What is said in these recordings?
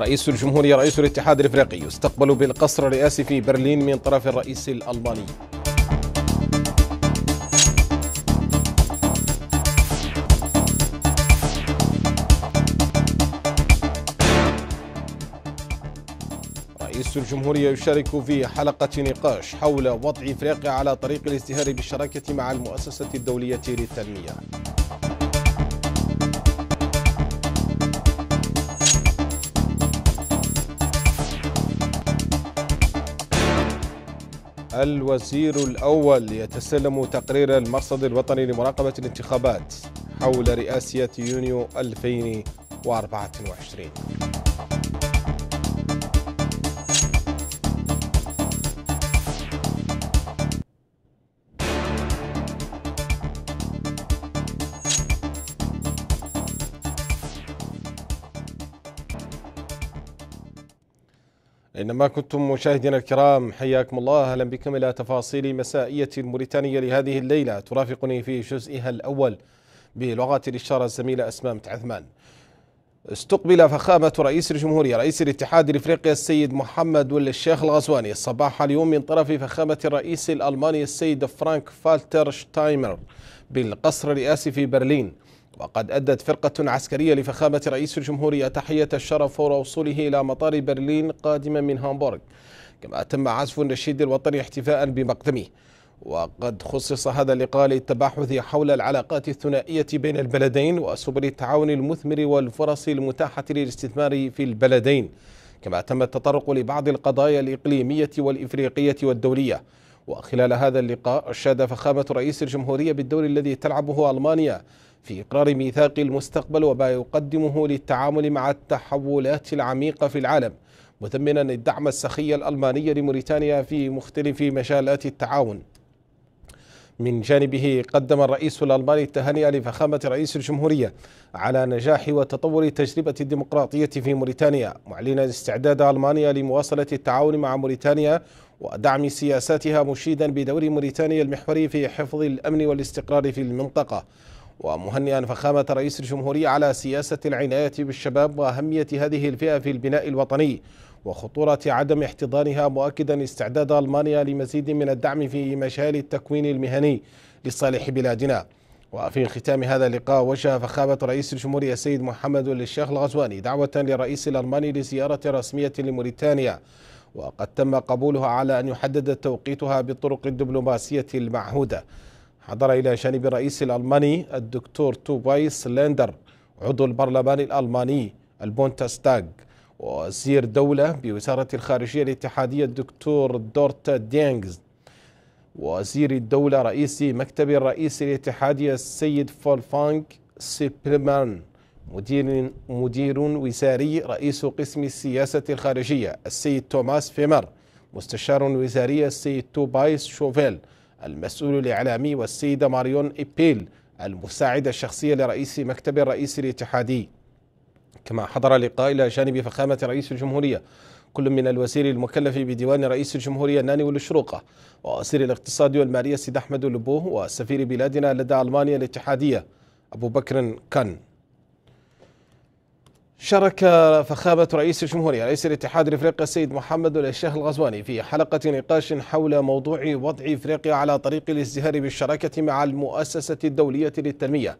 رئيس الجمهورية رئيس الاتحاد الافريقي يستقبل بالقصر الرئاسي في برلين من طرف الرئيس الالباني رئيس الجمهورية يشارك في حلقة نقاش حول وضع إفريقيا على طريق الازدهار بالشراكة مع المؤسسة الدولية للتنمية الوزير الأول يتسلم تقرير المرصد الوطني لمراقبة الانتخابات حول رئاسية يونيو 2024 إنما كنتم مشاهدينا الكرام حياكم الله أهلا بكم إلى تفاصيل مسائية الموريتانية لهذه الليلة ترافقني في جزئها الأول بلغة الإشارة الزميلة أسماء متعثمان استقبل فخامة رئيس الجمهورية رئيس الاتحاد الإفريقي السيد محمد ول الشيخ الغزواني الصباح اليوم من طرف فخامة الرئيس الألماني السيد فرانك فالتر شتايمر بالقصر الرئاسي في برلين وقد أدت فرقة عسكرية لفخامة رئيس الجمهورية تحية الشرف فور وصوله إلى مطار برلين قادما من هامبورغ كما تم عزف النشيد الوطني احتفاء بمقدمه وقد خصص هذا اللقاء للتباحث حول العلاقات الثنائية بين البلدين وسبل التعاون المثمر والفرص المتاحة للاستثمار في البلدين كما تم التطرق لبعض القضايا الإقليمية والإفريقية والدولية وخلال هذا اللقاء أشاد فخامة رئيس الجمهورية بالدور الذي تلعبه ألمانيا في إقرار ميثاق المستقبل وما يقدمه للتعامل مع التحولات العميقة في العالم مثمنا الدعم السخي الألماني لموريتانيا في مختلف مجالات التعاون من جانبه قدم الرئيس الألماني التهنئة لفخامة رئيس الجمهورية على نجاح وتطور تجربة الديمقراطية في موريتانيا معلنا استعداد ألمانيا لمواصلة التعاون مع موريتانيا ودعم سياساتها مشيدا بدور موريتانيا المحوري في حفظ الأمن والاستقرار في المنطقة ومهنئا فخامة رئيس الجمهورية على سياسة العناية بالشباب وأهمية هذه الفئة في البناء الوطني وخطورة عدم احتضانها مؤكدا استعداد ألمانيا لمزيد من الدعم في مجال التكوين المهني لصالح بلادنا وفي ختام هذا اللقاء وجه فخامة رئيس الجمهورية السيد محمد الشيخ الغزواني دعوة للرئيس الألماني لزيارة رسمية لموريتانيا وقد تم قبولها على أن يحدد توقيتها بالطرق الدبلوماسية المعهودة حضر إلى جانب الرئيس الألماني الدكتور توبايس ليندر عضو البرلمان الألماني البونتستاغ وزير دولة بوزارة الخارجية الاتحادية الدكتور دورتا ديانجز وزير الدولة رئيس مكتب الرئيس الاتحادية السيد فولفانك سيبرمان مدير مدير وزاري رئيس قسم السياسة الخارجية السيد توماس فيمر مستشار وزاري السيد توبايس شوفيل المسؤول الإعلامي والسيدة ماريون إبيل المساعدة الشخصية لرئيس مكتب الرئيس الاتحادي كما حضر لقاء إلى جانب فخامة رئيس الجمهورية كل من الوزير المكلف بديوان رئيس الجمهورية ناني والشروقة ووزير الاقتصاد والمالية سيد أحمد لبوه وسفير بلادنا لدى ألمانيا الاتحادية أبو بكر كان شارك فخامة رئيس الجمهورية رئيس الاتحاد الافريقي السيد محمد الشيخ الغزواني في حلقة نقاش حول موضوع وضع افريقيا على طريق الازدهار بالشراكة مع المؤسسة الدولية للتنمية.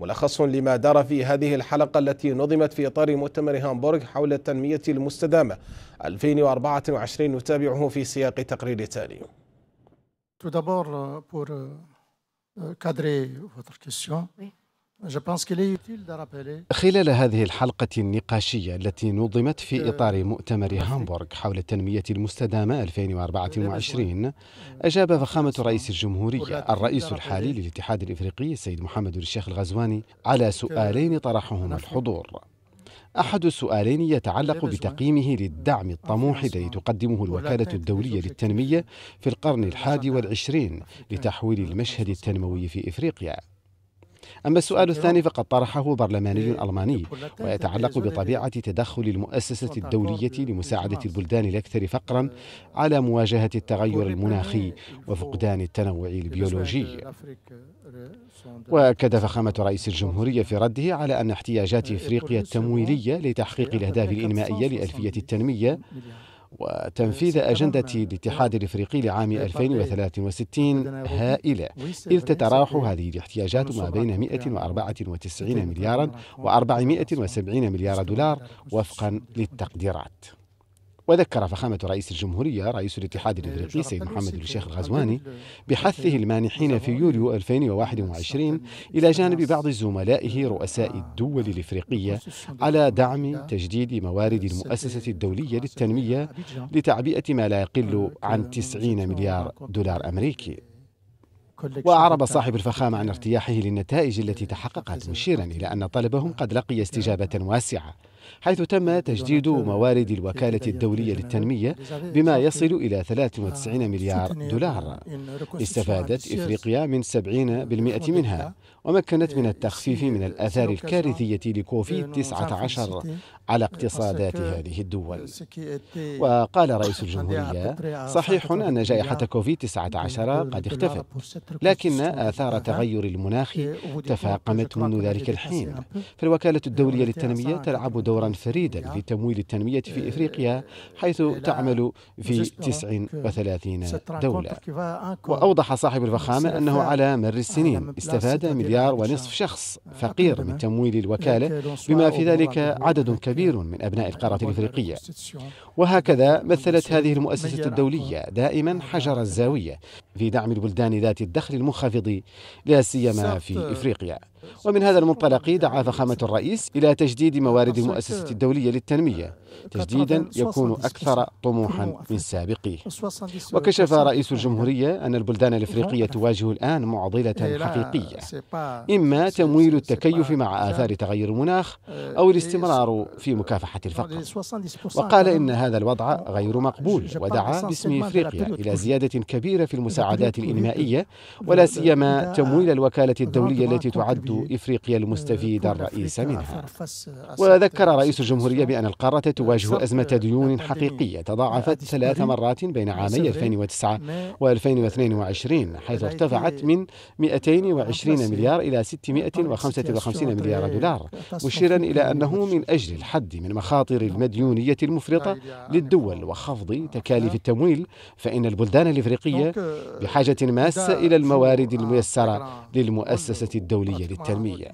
ملخص لما دار في هذه الحلقة التي نظمت في اطار مؤتمر هامبورغ حول التنمية المستدامة 2024 نتابعه في سياق تقرير تالي. تو دابور بور كادري فوتر كيسيون خلال هذه الحلقة النقاشية التي نظمت في إطار مؤتمر هامبورغ حول التنمية المستدامة 2024 أجاب فخامة رئيس الجمهورية الرئيس الحالي للاتحاد الإفريقي السيد محمد الشيخ الغزواني على سؤالين طرحهما الحضور أحد السؤالين يتعلق بتقييمه للدعم الطموح الذي تقدمه الوكالة الدولية للتنمية في القرن الحادي والعشرين لتحويل المشهد التنموي في إفريقيا أما السؤال الثاني فقد طرحه برلماني إيه، ألماني ويتعلق بطبيعة تدخل المؤسسة الدولية لمساعدة البلدان الأكثر فقرا على مواجهة التغير المناخي وفقدان التنوع البيولوجي وأكد فخامة رئيس الجمهورية في رده على أن احتياجات إيه، إفريقيا التمويلية لتحقيق إيه، الأهداف الإنمائية لألفية التنمية وتنفيذ أجندة الاتحاد الإفريقي لعام 2063 هائلة إذ تتراوح هذه الاحتياجات ما بين 194 يعني. مليارا يعني. و 470 مليار دولار وفقا للتقديرات وذكر فخامة رئيس الجمهورية رئيس الاتحاد آه، الإفريقي سيد محمد الشيخ الغزواني آه، بحثه المانحين في يوليو 2021 آه، إلى جانب بعض زملائه رؤساء الدول الإفريقية على دعم تجديد موارد المؤسسة الدولية للتنمية لتعبئة ما لا يقل عن 90 مليار دولار أمريكي وأعرب صاحب الفخامة عن ارتياحه للنتائج التي تحققت مشيرا إلى أن طلبهم قد لقي استجابة واسعة حيث تم تجديد موارد الوكالة الدولية للتنمية بما يصل إلى 93 مليار دولار استفادت إفريقيا من 70% منها ومكنت من التخفيف من الآثار الكارثية لكوفيد 19 نعم، على اقتصادات هذه الدول وقال رئيس الجمهورية صحيح أن جائحة كوفيد 19 قد اختفت لكن آثار تغير المناخ تفاقمت منذ ذلك الحين فالوكالة الدولية للتنمية تلعب دورا فريدا في تمويل التنمية في آه، إفريقيا حيث تعمل في 39 دولة وأوضح صاحب الفخامة أنه على مر ah, السنين استفاد مليار ونصف شخص ah, فقير من تمويل الوكالة بما في ذلك عدد كبير من أبناء القارة الإفريقية وهكذا مثلت هذه المؤسسة الدولية دائما حجر الزاوية في دعم البلدان ذات الدخل المنخفض لا سيما في إفريقيا ومن هذا المنطلق دعا فخامة الرئيس إلى تجديد موارد المؤسسة الدولية للتنمية تجديدا يكون أكثر طموحا من سابقيه وكشف رئيس الجمهورية أن البلدان الإفريقية تواجه الآن معضلة إيه، حقيقية إما تمويل التكيف مع آثار تغير المناخ إيه، أو الاستمرار في مكافحة الفقر وقال إن هذا الوضع غير مقبول ودعا باسم إفريقيا إلى زيادة كبيرة في المساعدات الإنمائية ولا سيما تمويل الوكالة الدولية التي تعد إفريقيا المستفيدة euh, الرئيس منها وذكر رئيس الجمهورية بأن القارة تواجه أزمة ديون حقيقية تضاعفت ثلاث مرات بين عامي 2009 و 2022 حيث ارتفعت من 220 مليار إلى 655 مليار دولار مشيرا إلى أنه من أجل الحد من مخاطر المديونية المفرطة للدول وخفض تكاليف التمويل فإن البلدان الإفريقية بحاجة ماسة euh, إلى الموارد الميسرة للمؤسسة الدولية للتنمية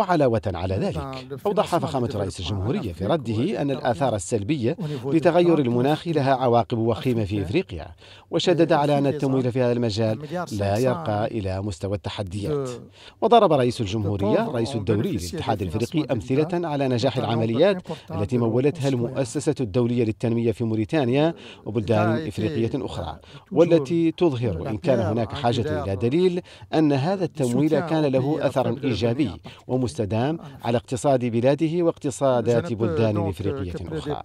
وعلاوة على نعم، ذلك أوضح فخامة رئيس الجمهورية في رده أن الآثار السلبية لتغير المناخ لها عواقب وخيمة في إفريقيا وشدد على أن التمويل في هذا المجال لا يرقى إلى مستوى التحديات وضرب رئيس الجمهورية رئيس الدوري للاتحاد الإفريقي أمثلة على نجاح العمليات التي مولتها المؤسسة الدولية للتنمية في موريتانيا وبلدان إفريقية أخرى والتي تظهر إن كان هناك حاجة إلى دليل أن هذا التمويل كان له أثر إيجابي ومستوى مستدام على اقتصاد بلاده واقتصادات بلدان إفريقية أخرى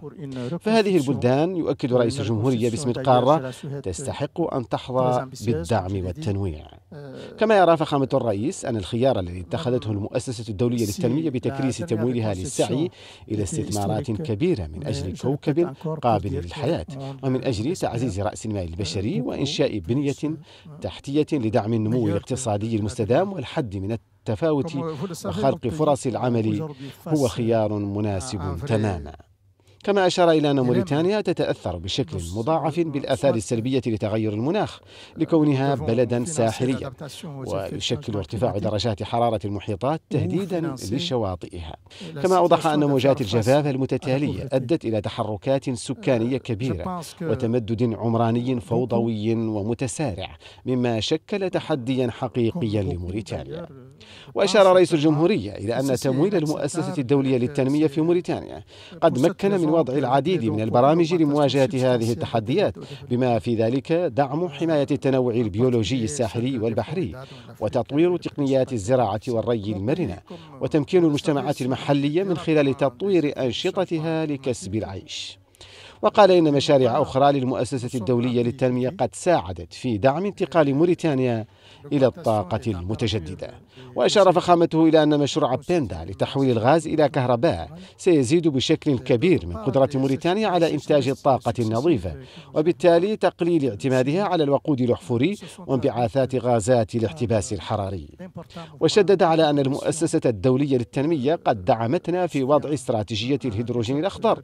فهذه البلدان يؤكد رئيس الجمهورية باسم القارة تستحق أن تحظى بالدعم والتنويع آه، كما يرى فخامة الرئيس أن الخيار الذي اتخذته آه، المؤسسة الدولية للتنمية آه، بتكريس تمويلها للسعي إلى استثمارات كبيرة من أجل كوكب قابل للحياة ومن أجل تعزيز رأس المال البشري وإنشاء بنية تحتية لدعم النمو الاقتصادي المستدام والحد من التنمية التفاوت وخلق فرص العمل هو خيار آه، مناسب آه، تماما كما أشار إلى أن موريتانيا تتأثر بشكل مضاعف بالآثار السلبية لتغير المناخ لكونها بلدا ساحليا ويشكل ارتفاع درجات حرارة المحيطات تهديدا لشواطئها كما أوضح أن موجات الجفاف المتتالية أدت إلى تحركات سكانية آه، كبيرة وتمدد عمراني فوضوي ومتسارع مما شكل تحديا حقيقيا لموريتانيا وأشار رئيس الجمهورية إلى أن تمويل المؤسسة الدولية للتنمية في موريتانيا قد مكن من وضع العديد من البرامج لمواجهة هذه التحديات بما في ذلك دعم حماية التنوع البيولوجي الساحلي والبحري وتطوير تقنيات الزراعة والري المرنة وتمكين المجتمعات المحلية من خلال تطوير أنشطتها لكسب العيش وقال إن مشاريع أخرى للمؤسسة الدولية للتنمية قد ساعدت في دعم انتقال موريتانيا إلى الطاقة المتجددة وأشار فخامته إلى أن مشروع بيندا لتحويل الغاز إلى كهرباء سيزيد بشكل كبير من قدرة موريتانيا على إنتاج الطاقة النظيفة وبالتالي تقليل اعتمادها على الوقود الأحفوري وانبعاثات غازات الاحتباس الحراري وشدد على أن المؤسسة الدولية للتنمية قد دعمتنا في وضع استراتيجية الهيدروجين الأخضر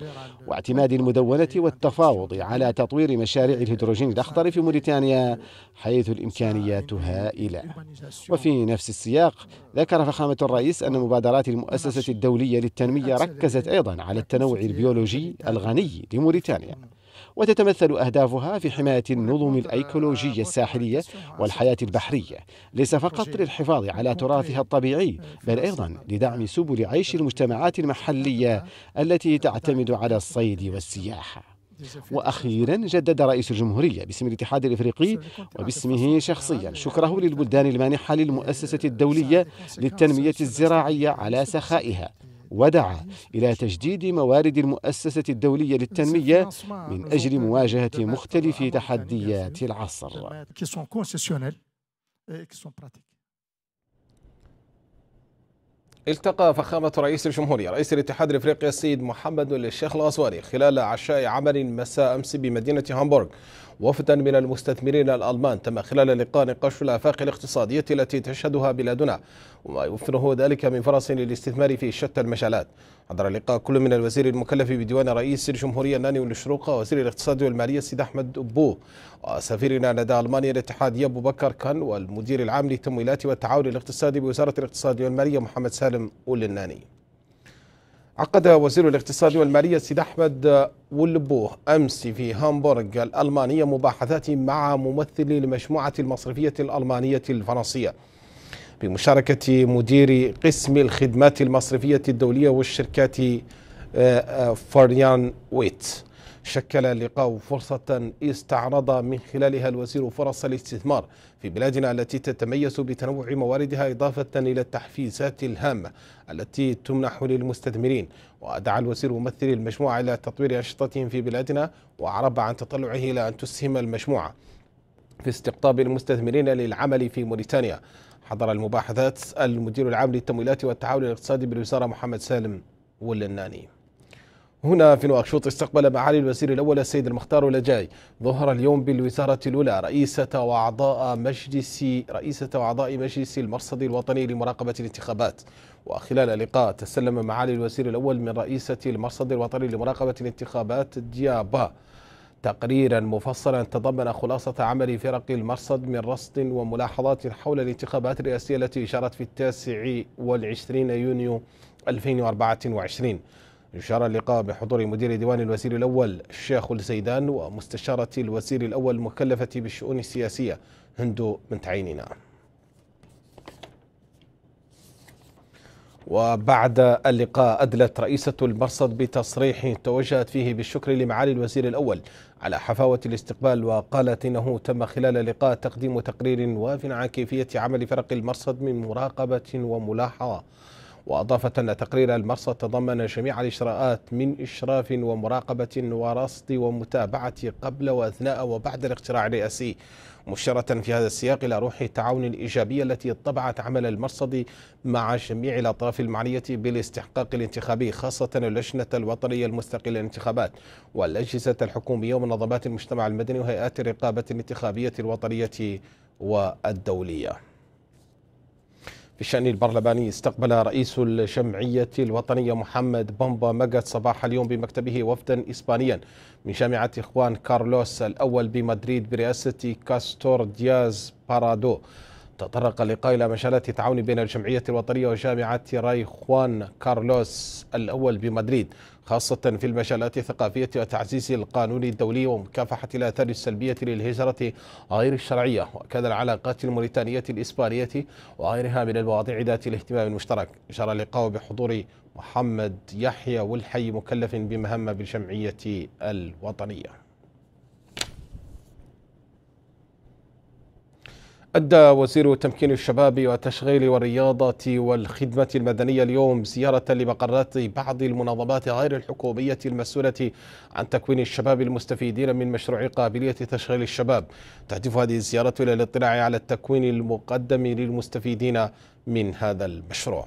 واعتماد المدونة والتفاوض على تطوير مشاريع الهيدروجين الأخضر في موريتانيا حيث الإمكانيات هائلة إلى وفي نفس السياق ذكر فخامة الرئيس أن مبادرات المؤسسة الدولية للتنمية ركزت أيضا على التنوع البيولوجي الغني لموريتانيا وتتمثل أهدافها في حماية النظم الأيكولوجية الساحلية والحياة البحرية ليس فقط للحفاظ على تراثها الطبيعي بل أيضا لدعم سبل عيش المجتمعات المحلية التي تعتمد على الصيد والسياحة وأخيرا جدد رئيس الجمهورية باسم الاتحاد الإفريقي وباسمه شخصيا شكره للبلدان المانحة للمؤسسة الدولية للتنمية الزراعية على سخائها ودعا إلى تجديد موارد المؤسسة الدولية للتنمية من أجل مواجهة مختلف تحديات العصر التقى فخامة رئيس الجمهورية رئيس الاتحاد الافريقي السيد محمد الشيخ الأسواري خلال عشاء عمل مساء أمس بمدينة هامبورغ وفدا من المستثمرين الألمان تم خلال اللقاء نقاش الآفاق الاقتصادية التي تشهدها بلادنا وما يوفره ذلك من فرص للاستثمار في شتى المجالات حضر لقاء كل من الوزير المكلف بديوان رئيس الجمهورية ناني والشروقة وزير الاقتصاد والمالية السيد أحمد ابو وسفيرنا لدى ألمانيا الاتحادية أبو بكر كان والمدير العام للتمويلات والتعاون الاقتصادي بوزارة الاقتصاد والمالية محمد سالم الناني. عقد وزير الاقتصاد والمالية السيد أحمد ولبوه أمس في هامبورغ الألمانية مباحثات مع ممثلي المجموعة المصرفية الألمانية الفرنسية بمشاركة مدير قسم الخدمات المصرفية الدولية والشركات آه، آه، فاريان ويت شكل اللقاء فرصة استعرض من خلالها الوزير فرص الاستثمار في بلادنا التي تتميز بتنوع مواردها إضافة إلى التحفيزات الهامة التي تمنح للمستثمرين ودعا الوزير ممثل المجموعة إلى تطوير أنشطتهم في بلادنا وعرب عن تطلعه إلى أن تسهم المجموعة في استقطاب المستثمرين للعمل في موريتانيا حضر المباحثات المدير العام للتمويلات والتعاون الاقتصادي بالوزارة محمد سالم واللناني هنا في نواكشوط استقبل معالي الوزير الأول السيد المختار لجاي ظهر اليوم بالوزارة الأولى رئيسة وأعضاء مجلس رئيسة وأعضاء مجلس المرصد الوطني لمراقبة الانتخابات وخلال اللقاء تسلم معالي الوزير الأول من رئيسة المرصد الوطني لمراقبة الانتخابات ديابا تقريرا مفصلا تضمن خلاصة عمل فرق المرصد من رصد وملاحظات حول الانتخابات الرئاسية التي إشارت في التاسع والعشرين يونيو 2024 يشار اللقاء بحضور مدير ديوان الوزير الأول الشيخ الزيدان ومستشارة الوزير الأول المكلفة بالشؤون السياسية هندو من تعيننا وبعد اللقاء أدلت رئيسة المرصد بتصريح توجهت فيه بالشكر لمعالي الوزير الأول على حفاوة الاستقبال وقالت إنه تم خلال اللقاء تقديم تقرير واف عن كيفية عمل فرق المرصد من مراقبة وملاحظة وأضافت أن تقرير المرصد تضمن جميع الإجراءات من إشراف ومراقبة ورصد ومتابعة قبل وأثناء وبعد الاقتراع الرئاسي مشيرة في هذا السياق إلى روح التعاون الإيجابية التي طبعت عمل المرصد مع جميع الأطراف المعنية بالاستحقاق الانتخابي خاصة اللجنة الوطنية المستقلة للانتخابات والأجهزة الحكومية ومنظمات المجتمع المدني وهيئات الرقابة الانتخابية الوطنية والدولية الشأن البرلماني استقبل رئيس الجمعية الوطنية محمد بومبا مجد صباح اليوم بمكتبه وفدا إسبانيا من جامعة إخوان كارلوس الأول بمدريد برئاسة كاستور دياز بارادو تطرق اللقاء إلى مجالات التعاون بين الجمعية الوطنية وجامعة راي خوان كارلوس الأول بمدريد خاصة في المجالات الثقافية وتعزيز القانون الدولي ومكافحة الآثار السلبية للهجرة غير الشرعية وكذا العلاقات الموريتانية الإسبانية وغيرها من المواضيع ذات الاهتمام المشترك جرى اللقاء بحضور محمد يحيى والحي مكلف بمهمة بالجمعية الوطنية أدى وزير تمكين الشباب والتشغيل والرياضة والخدمة المدنية اليوم زيارة لمقرات بعض المنظمات غير الحكومية المسؤولة عن تكوين الشباب المستفيدين من مشروع قابلية تشغيل الشباب تهدف هذه الزيارة إلى الاطلاع على التكوين المقدم للمستفيدين من هذا المشروع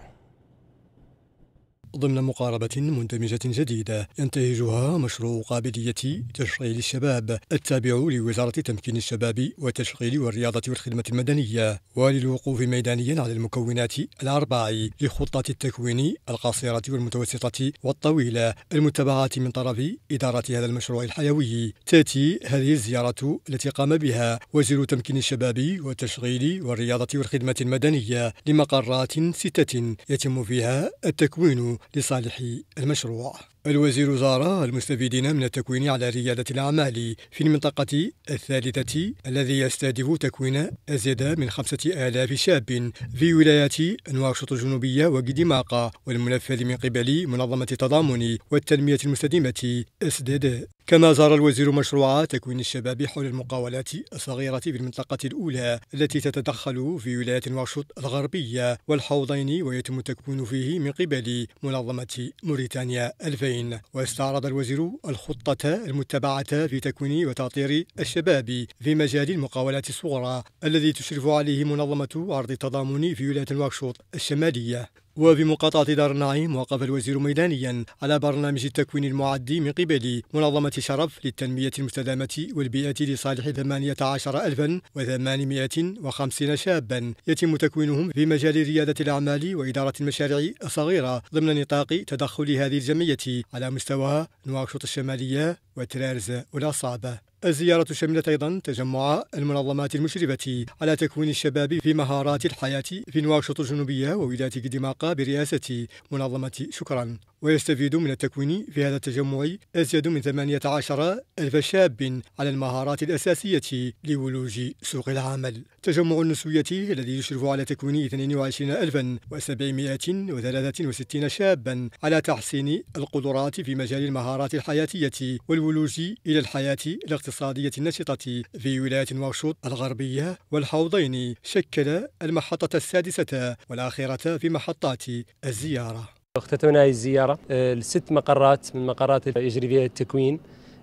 ضمن مقاربة مندمجة جديدة ينتهجها مشروع قابلية تشغيل الشباب التابع لوزارة تمكين الشباب والتشغيل والرياضة والخدمة المدنية وللوقوف ميدانيا على المكونات الأربع لخطة التكوين القصيرة والمتوسطة والطويلة المتبعة من طرف إدارة هذا المشروع الحيوي تأتي هذه الزيارة التي قام بها وزير تمكين الشباب والتشغيل والرياضة والخدمة المدنية لمقرات ستة يتم فيها التكوين لصالح المشروع الوزير زار المستفيدين من التكوين على ريادة الأعمال في المنطقة الثالثة الذي يستهدف تكوين أزيد من خمسة آلاف شاب في ولايات نواكشوط الجنوبية وقدماقة والمنفذ من قبل منظمة التضامن والتنمية المستديمة أسدد كما زار الوزير مشروع تكوين الشباب حول المقاولات الصغيرة في المنطقة الأولى التي تتدخل في ولاية نواكشوط الغربية والحوضين ويتم التكوين فيه من قبل منظمة موريتانيا 2000 العامين واستعرض الوزير الخطة المتبعة في تكوين وتعطير الشباب في مجال المقاولات الصغرى الذي تشرف عليه منظمة عرض التضامن في ولاية الواكشوط الشمالية وبمقاطعة دار النعيم وقف الوزير ميدانيا على برنامج التكوين المعد من قبل منظمة شرف للتنمية المستدامة والبيئة لصالح 18850 شابا يتم تكوينهم في مجال ريادة الأعمال وإدارة المشاريع الصغيرة ضمن نطاق تدخل هذه الجمعية على مستوى نواكشوط الشمالية وترارز والأصابة الزيارة شملت أيضا تجمع المنظمات المشرفة على تكوين الشباب في مهارات الحياة في نواكشوط الجنوبية وولاية دماقة برئاسة منظمة شكرا ويستفيد من التكوين في هذا التجمع أزيد من 18 ألف شاب على المهارات الأساسية لولوج سوق العمل تجمع النسوية الذي يشرف على تكوين 22763 شابا على تحسين القدرات في مجال المهارات الحياتية والولوج إلى الحياة الاقتصادية النشطة في ولاية نواكشوط الغربية والحوضين شكل المحطة السادسة والآخرة في محطات الزيارة اختتمنا هذه الزيارة آه، لست مقرات من مقرات يجري فيها التكوين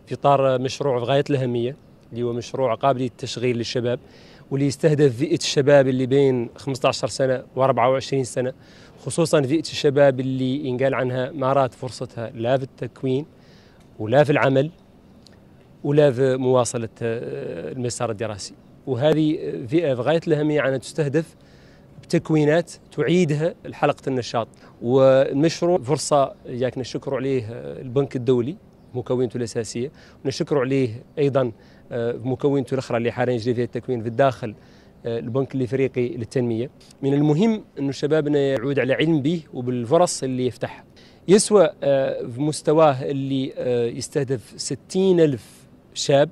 في إطار مشروع في غاية الأهمية اللي هو مشروع قابل للتشغيل للشباب واللي يستهدف فئة الشباب اللي بين 15 سنة و24 سنة خصوصا فئة الشباب اللي ينقال عنها ما رات فرصتها لا في التكوين ولا في العمل ولا في مواصلة آه، المسار الدراسي وهذه فئة في غاية الأهمية عنها تستهدف بتكوينات تعيدها لحلقه النشاط والمشروع فرصه ياك نشكر عليه آه، البنك الدولي مكونته الاساسيه ونشكر عليه ايضا آه، مكونته الاخرى اللي حاليا يجري فيها التكوين في الداخل آه، البنك الافريقي للتنميه من المهم أن شبابنا يعود على علم به وبالفرص اللي يفتحها يسوى في مستواه اللي يستهدف 60 ألف شاب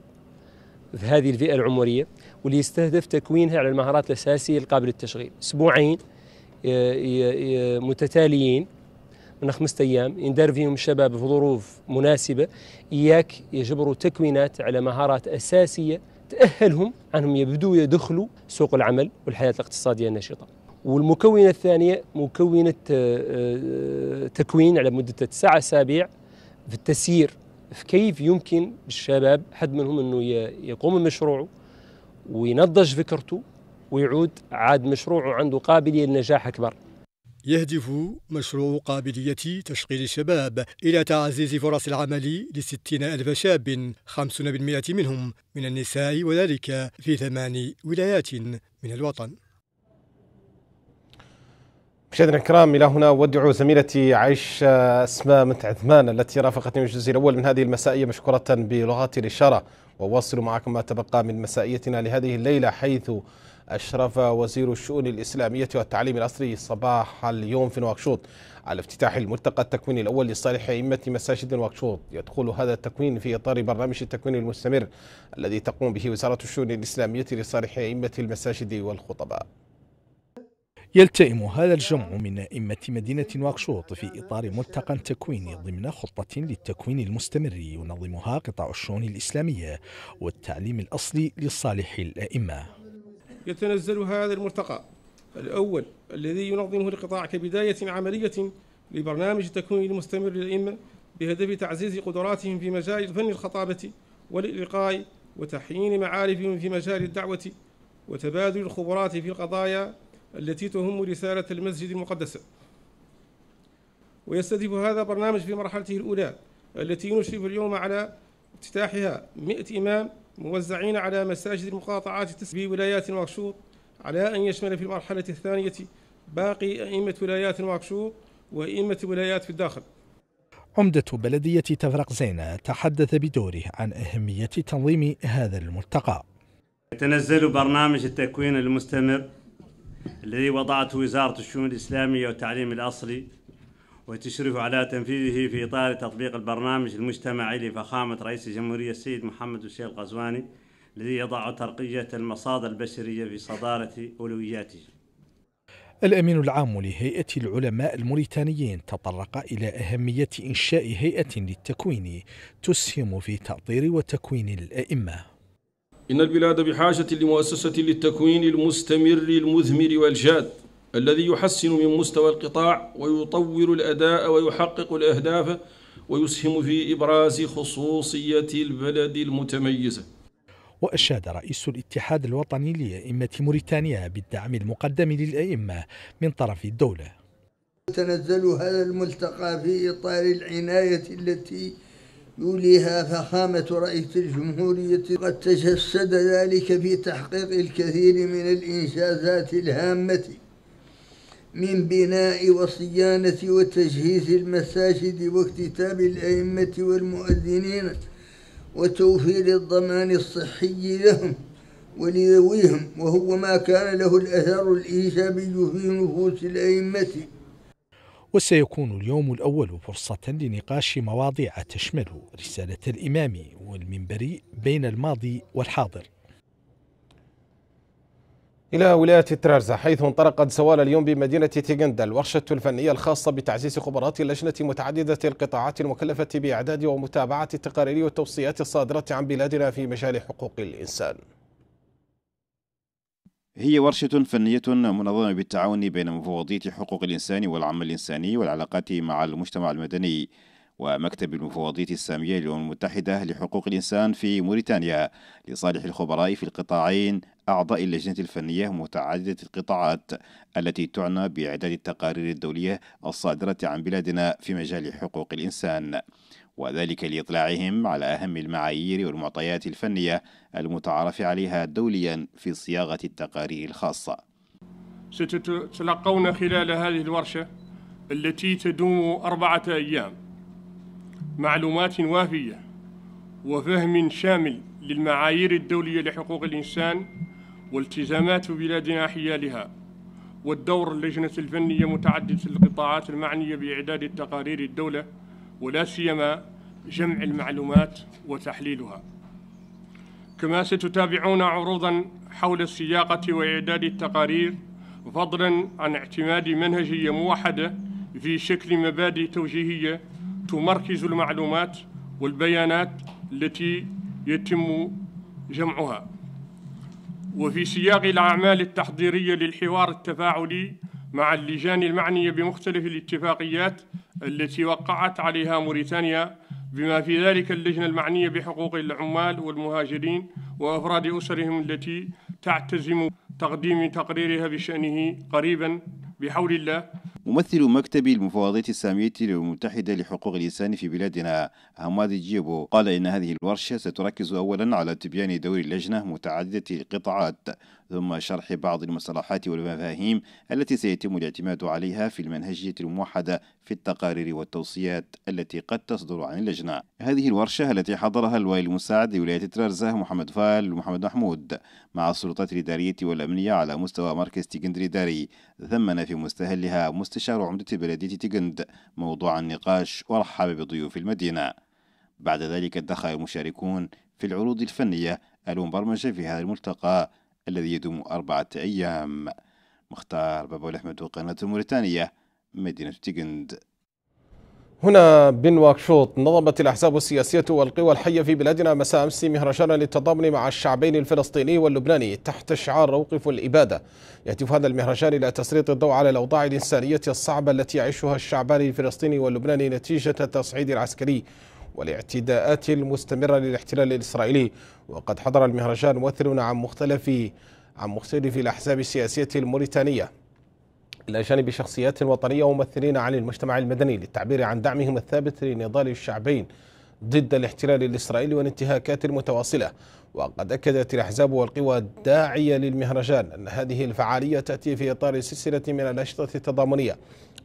في هذه الفئة العمرية واللي يستهدف تكوينها على المهارات الأساسية القابلة للتشغيل أسبوعين متتاليين من خمسة أيام يندار فيهم الشباب في ظروف مناسبة إياك يجبروا تكوينات على مهارات أساسية تأهلهم أنهم يبدوا يدخلوا سوق العمل والحياة الاقتصادية النشطة والمكونة الثانية مكونة آه، آه، تكوين على مدة تسعة أسابيع في التسيير في كيف يمكن للشباب حد منهم أنه يقوم بمشروعه وينضج فكرته ويعود عاد مشروعه عنده قابلية للنجاح أكبر يهدف مشروع قابلية تشغيل الشباب إلى تعزيز فرص العمل لستين ألف شاب خمسون بالمئة منهم من النساء وذلك في ثمان ولايات من الوطن مشاهدينا الكرام الى هنا ودع زميلتي عائشه اسماء متعثمان التي رافقتني في الجزء الاول من هذه المسائيه مشكوره بلغات الاشاره وواصل معكم ما تبقى من مسائيتنا لهذه الليلة حيث أشرف وزير الشؤون الإسلامية والتعليم الأصري صباح اليوم في نواكشوط على افتتاح الملتقى التكويني الأول لصالح أئمة مساجد نواكشوط يدخل هذا التكوين في إطار برنامج التكوين المستمر الذي تقوم به وزارة الشؤون الإسلامية لصالح أئمة المساجد والخطباء يلتئم هذا الجمع من أئمة مدينة نواكشوط في إطار ملتقى تكويني ضمن خطة للتكوين المستمر ينظمها قطاع الشؤون الإسلامية والتعليم الأصلي لصالح الأئمة يتنزل هذا الملتقى الأول الذي ينظمه القطاع كبداية عملية لبرنامج التكوين المستمر للأئمة بهدف تعزيز قدراتهم في مجال فن الخطابة والإلقاء وتحيين معارفهم في مجال الدعوة وتبادل الخبرات في القضايا التي تهم رسالة المسجد المقدس ويستهدف هذا برنامج في مرحلته الأولى التي نشرف اليوم على افتتاحها 100 إمام موزعين على مساجد المقاطعات التسع بولايات نواكشوط على أن يشمل في المرحلة الثانية باقي أئمة ولايات نواكشوط وأئمة ولايات في الداخل عمدة بلدية تفرق زينة تحدث بدوره عن أهمية تنظيم هذا الملتقى يتنزل برنامج التكوين المستمر الذي وضعته وزارة الشؤون الإسلامية والتعليم الأصلي وتشرف على تنفيذه في إطار تطبيق البرنامج المجتمعي لفخامة رئيس الجمهورية السيد محمد الشيخ الغزواني الذي يضع ترقية المصادر البشرية في صدارة أولوياته الأمين العام لهيئة العلماء الموريتانيين تطرق إلى أهمية إنشاء هيئة للتكوين تسهم في تأطير وتكوين الأئمة إن البلاد بحاجة لمؤسسة للتكوين المستمر المذمر والجاد الذي يحسن من مستوى القطاع ويطور الأداء ويحقق الأهداف ويسهم في إبراز خصوصية البلد المتميزة وأشاد رئيس الاتحاد الوطني لأئمة موريتانيا بالدعم المقدم للأئمة من طرف الدولة تنزل هذا الملتقى في إطار العناية التي يوليها فخامة رئيس الجمهورية قد تجسد ذلك في تحقيق الكثير من الإنجازات الهامة من بناء وصيانة وتجهيز المساجد واكتتاب الأئمة والمؤذنين وتوفير الضمان الصحي لهم ولذويهم وهو ما كان له الأثر الإيجابي في نفوس الأئمة وسيكون اليوم الأول فرصة لنقاش مواضيع تشمل رسالة الإمام والمنبري بين الماضي والحاضر إلى ولاية ترارزا حيث انطلقت زوال اليوم بمدينة تيغندا الورشة الفنية الخاصة بتعزيز خبرات اللجنة متعددة القطاعات المكلفة بإعداد ومتابعة التقارير والتوصيات الصادرة عن بلادنا في مجال حقوق الإنسان هي ورشة فنية منظمة بالتعاون بين مفوضية حقوق الإنسان والعمل الإنساني والعلاقات مع المجتمع المدني ومكتب المفوضية السامية للأمم المتحدة لحقوق الإنسان في موريتانيا لصالح الخبراء في القطاعين أعضاء اللجنة الفنية متعددة القطاعات التي تعنى بإعداد التقارير الدولية الصادرة عن بلادنا في مجال حقوق الإنسان وذلك لإطلاعهم على أهم المعايير والمعطيات الفنية المتعارف عليها دوليا في صياغة التقارير الخاصة ستتلقون خلال هذه الورشة التي تدوم أربعة أيام معلومات وافية وفهم شامل للمعايير الدولية لحقوق الإنسان والتزامات بلادنا حيالها والدور اللجنة الفنية متعددة القطاعات المعنية بإعداد التقارير الدولة ولا سيما جمع المعلومات وتحليلها كما ستتابعون عروضا حول السياقة وإعداد التقارير فضلا عن اعتماد منهجية موحدة في شكل مبادئ توجيهية تمركز المعلومات والبيانات التي يتم جمعها وفي سياق الأعمال التحضيرية للحوار التفاعلي مع اللجان المعنية بمختلف الاتفاقيات التي وقعت عليها موريتانيا بما في ذلك اللجنة المعنية بحقوق العمال والمهاجرين وأفراد أسرهم التي تعتزم تقديم تقريرها بشأنه قريبا بحول الله ممثل مكتب المفاوضات السامية المتحدة لحقوق الإنسان في بلادنا عماد جيبو قال إن هذه الورشة ستركز أولا على تبيان دور اللجنة متعددة القطاعات ثم شرح بعض المصطلحات والمفاهيم التي سيتم الاعتماد عليها في المنهجية الموحدة في التقارير والتوصيات التي قد تصدر عن اللجنة هذه الورشة التي حضرها الوالي المساعد لولاية ترارزة محمد فال ومحمد محمود مع السلطات الإدارية والأمنية على مستوى مركز تيجند الإداري ثمن في مستهلها مستشار عمدة بلدية تيجند موضوع النقاش ورحب بضيوف المدينة بعد ذلك دخل المشاركون في العروض الفنية المبرمجة في هذا الملتقى الذي يدوم أربعة أيام مختار بابو الأحمد وقناة موريتانيا مدينة تيجند هنا بن واكشوط نظمت الأحزاب السياسية والقوى الحية في بلادنا مساء أمس مهرجانا للتضامن مع الشعبين الفلسطيني واللبناني تحت شعار أوقف الإبادة يهدف هذا المهرجان إلى تسليط الضوء على الأوضاع الإنسانية الصعبة التي يعيشها الشعبان الفلسطيني واللبناني نتيجة التصعيد العسكري والاعتداءات المستمرة للاحتلال الإسرائيلي وقد حضر المهرجان ممثلون عن مختلف عن مختلف الأحزاب السياسية الموريتانية الأجانب شخصيات وطنية وممثلين عن المجتمع المدني للتعبير عن دعمهم الثابت لنضال الشعبين ضد الاحتلال الإسرائيلي والانتهاكات المتواصلة وقد أكدت الأحزاب والقوى الداعية للمهرجان أن هذه الفعالية تأتي في إطار سلسلة من الأنشطة التضامنية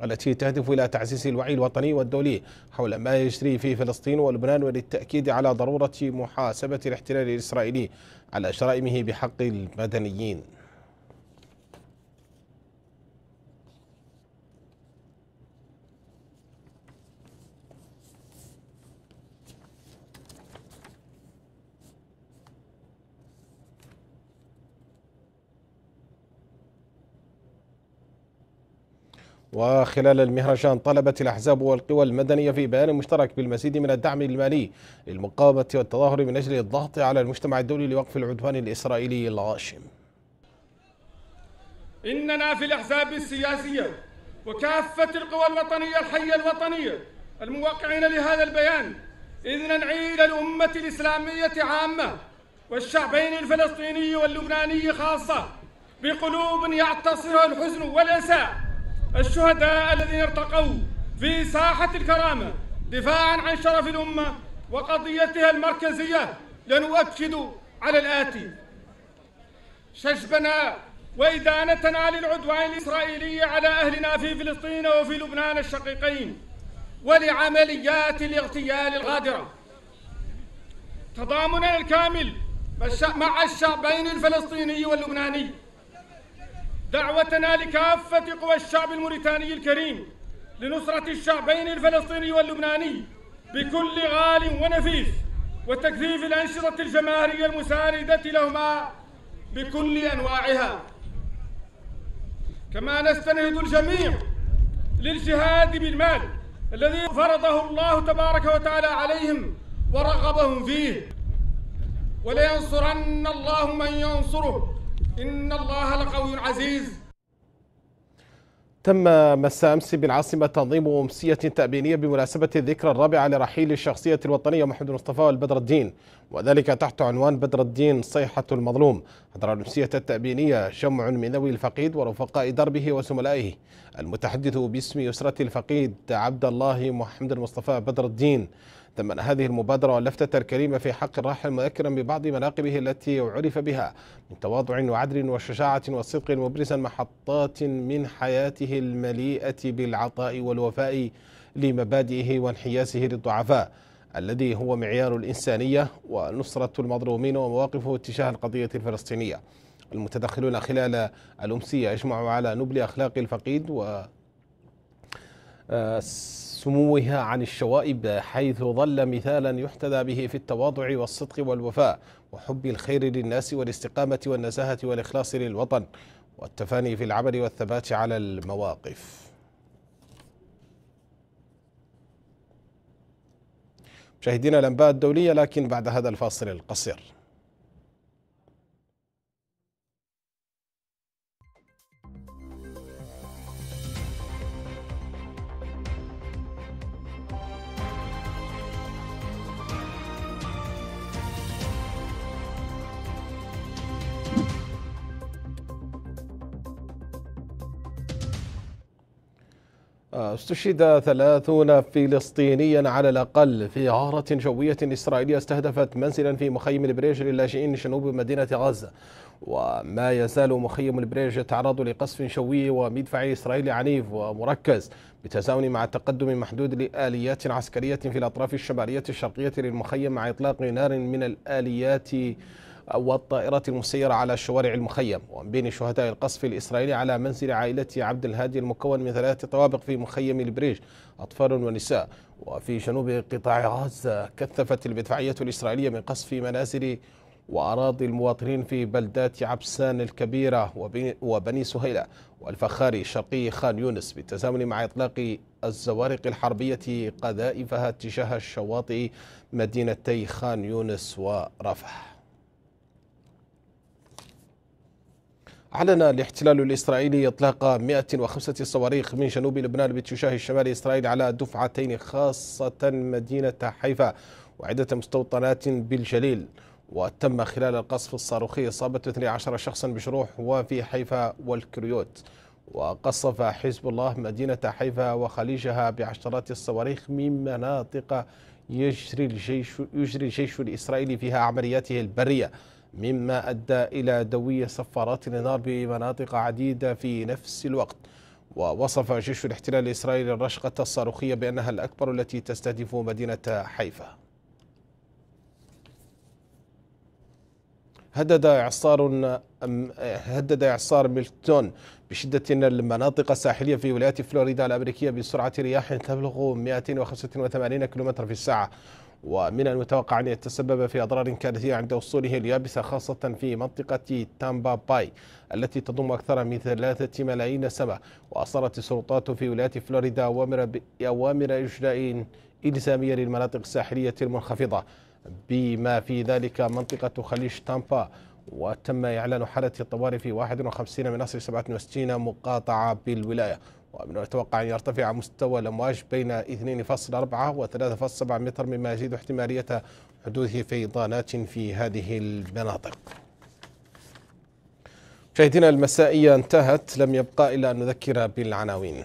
التي تهدف إلى تعزيز الوعي الوطني والدولي حول ما يجري في فلسطين ولبنان وللتأكيد على ضرورة محاسبة الاحتلال الإسرائيلي على جرائمه بحق المدنيين وخلال المهرجان طلبت الأحزاب والقوى المدنية في بيان مشترك بالمزيد من الدعم المالي للمقاومة والتظاهر من أجل الضغط على المجتمع الدولي لوقف العدوان الإسرائيلي الغاشم إننا في الأحزاب السياسية وكافة القوى الوطنية الحية الوطنية الموقعين لهذا البيان إذ ننعي إلى الأمة الإسلامية عامة والشعبين الفلسطيني واللبناني خاصة بقلوب يعتصرها الحزن والأسى الشهداء الذين ارتقوا في ساحة الكرامة دفاعا عن شرف الأمة وقضيتها المركزية لنؤكد على الآتي شجبنا وإدانتنا للعدوان الإسرائيلي على أهلنا في فلسطين وفي لبنان الشقيقين ولعمليات الاغتيال الغادرة تضامننا الكامل مع الشعبين الفلسطيني واللبناني دعوتنا لكافة قوى الشعب الموريتاني الكريم لنصرة الشعبين الفلسطيني واللبناني بكل غال ونفيس وتكثيف الأنشطة الجماهيرية المساندة لهما بكل أنواعها كما نستند الجميع للجهاد بالمال الذي فرضه الله تبارك وتعالى عليهم ورغبهم فيه ولينصرن الله من ينصره إن الله لقوي عزيز تم مساء أمس بالعاصمة تنظيم أمسية تأبينية بمناسبة الذكرى الرابعة لرحيل الشخصية الوطنية محمد مصطفى والبدر الدين وذلك تحت عنوان بدر الدين صيحة المظلوم حضر الأمسية التأبينية شمع من ذوي الفقيد ورفقاء دربه وزملائه المتحدث باسم أسرة الفقيد عبد الله محمد المصطفى بدر الدين ثمن هذه المبادرة واللفتة الكريمة في حق الراحل مذكرا ببعض مناقبه التي عرف بها من تواضع وعدل وشجاعة وصدق مبرزا محطات من حياته المليئة بالعطاء والوفاء لمبادئه وانحياسه للضعفاء الذي هو معيار الإنسانية ونصرة المظلومين ومواقفه تجاه القضية الفلسطينية المتدخلون خلال الأمسية اجمعوا على نبل أخلاق الفقيد و سموها عن الشوائب حيث ظل مثالا يحتذى به في التواضع والصدق والوفاء وحب الخير للناس والاستقامة والنزاهة والإخلاص للوطن والتفاني في العمل والثبات على المواقف مشاهدينا الأنباء الدولية لكن بعد هذا الفاصل القصير استشهد ثلاثون فلسطينيا على الأقل في غارة جوية إسرائيلية استهدفت منزلا في مخيم البريج للاجئين جنوب مدينة غزة وما يزال مخيم البريج يتعرض لقصف شوي ومدفع إسرائيلي عنيف ومركز بالتزامن مع التقدم محدود لآليات عسكرية في الأطراف الشمالية الشرقية للمخيم مع إطلاق نار من الآليات والطائرات المسيرة على شوارع المخيم ومن بين شهداء القصف الإسرائيلي على منزل عائلة عبد الهادي المكون من ثلاثة طوابق في مخيم البريج أطفال ونساء وفي جنوب قطاع غزة كثفت المدفعية الإسرائيلية من قصف منازل وأراضي المواطنين في بلدات عبسان الكبيرة وبني سهيلة والفخاري شرقي خان يونس بالتزامن مع إطلاق الزوارق الحربية قذائفها تجاه الشواطئ مدينتي خان يونس ورفح أعلن الاحتلال الإسرائيلي إطلاق 105 صواريخ من جنوب لبنان باتجاه الشمال إسرائيل على دفعتين خاصة مدينة حيفا وعدة مستوطنات بالجليل وتم خلال القصف الصاروخي إصابة 12 شخصا بجروح وفي حيفا والكريوت وقصف حزب الله مدينة حيفا وخليجها بعشرات الصواريخ من مناطق يجري الجيش, يجري الجيش الإسرائيلي فيها عملياته البرية مما أدى إلى دوي صفارات النار بمناطق عديدة في نفس الوقت ووصف جيش الاحتلال الإسرائيلي الرشقة الصاروخية بأنها الأكبر التي تستهدف مدينة حيفا هدد إعصار هدد إعصار ميلتون بشدة المناطق الساحلية في ولاية فلوريدا الأمريكية بسرعة رياح تبلغ 185 كم في الساعة ومن المتوقع أن يتسبب في أضرار كارثية عند وصوله اليابسة خاصة في منطقة تامبا باي التي تضم أكثر من ثلاثة ملايين نسمة وأصرت السلطات في ولاية فلوريدا أوامر, أوامر إجراء إلزامية للمناطق الساحلية المنخفضة بما في ذلك منطقة خليج تامبا وتم إعلان حالة الطوارئ في 51 من أصل 67 مقاطعة بالولاية ومن المتوقع أن يرتفع مستوى الأمواج بين 2.4 و 3.7 متر مما يزيد احتمالية حدوث فيضانات في هذه المناطق مشاهدينا المسائية انتهت لم يبقى إلا أن نذكر بالعناوين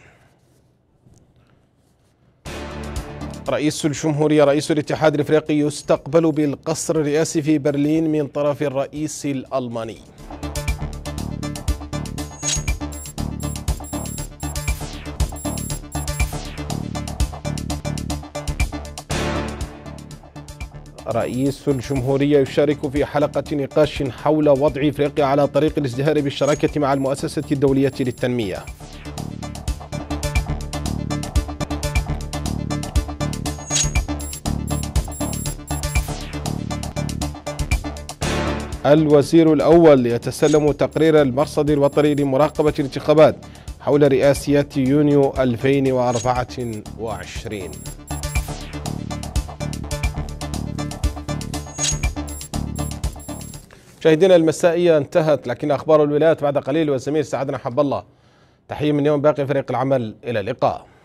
رئيس الجمهورية رئيس الاتحاد الافريقي يستقبل بالقصر الرئاسي في برلين من طرف الرئيس الألماني رئيس الجمهورية يشارك في حلقة نقاش حول وضع إفريقيا على طريق الازدهار بالشراكة مع المؤسسة الدولية للتنمية الوزير الأول يتسلم تقرير المرصد الوطني لمراقبة الانتخابات حول رئاسيات يونيو 2024 مشاهدينا المسائية انتهت لكن أخبار الولايات بعد قليل والزميل سعدنا حب الله تحية من يوم باقي فريق العمل إلى اللقاء